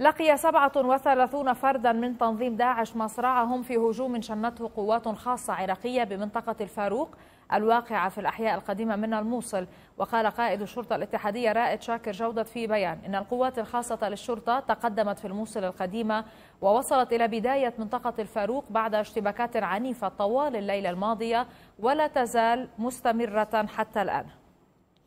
لقي 37 فردا من تنظيم داعش مصرعهم في هجوم شنته قوات خاصة عراقية بمنطقة الفاروق الواقعة في الأحياء القديمة من الموصل وقال قائد الشرطة الاتحادية رائد شاكر جودة في بيان إن القوات الخاصة للشرطة تقدمت في الموصل القديمة ووصلت إلى بداية منطقة الفاروق بعد اشتباكات عنيفة طوال الليلة الماضية ولا تزال مستمرة حتى الآن